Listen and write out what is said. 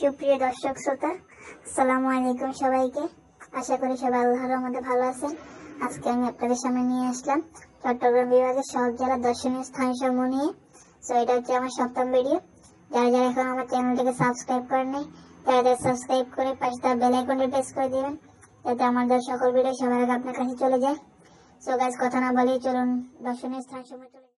সুপ্রিয় দর্শক শ্রোতা সালামু আলাইকুম সবাইকে আশা করি সবাই আল্লাহর মধ্যে ভালো আছেন আজকে আমি আপনাদের সামনে নিয়ে আসলাম চট্টগ্রাম বিভাগের শহর জেলা দর্শনীয় স্থান সমূহ নিয়ে সো এটা হচ্ছে আমার সপ্তম ভিডিও যারা যারা এখন আমার চ্যানেলটিকে সাবস্ক্রাইব করেনি তারা তারা সাবস্ক্রাইব করে পাশে তার বেল আইকনটি প্রেস করে দেবেন যাতে আমাদের সকল ভিডিও সবার আগে আপনার কাছে চলে যায় সো গাছ কথা না বলেই চলুন দর্শনীয় স্থান সমূহ চলে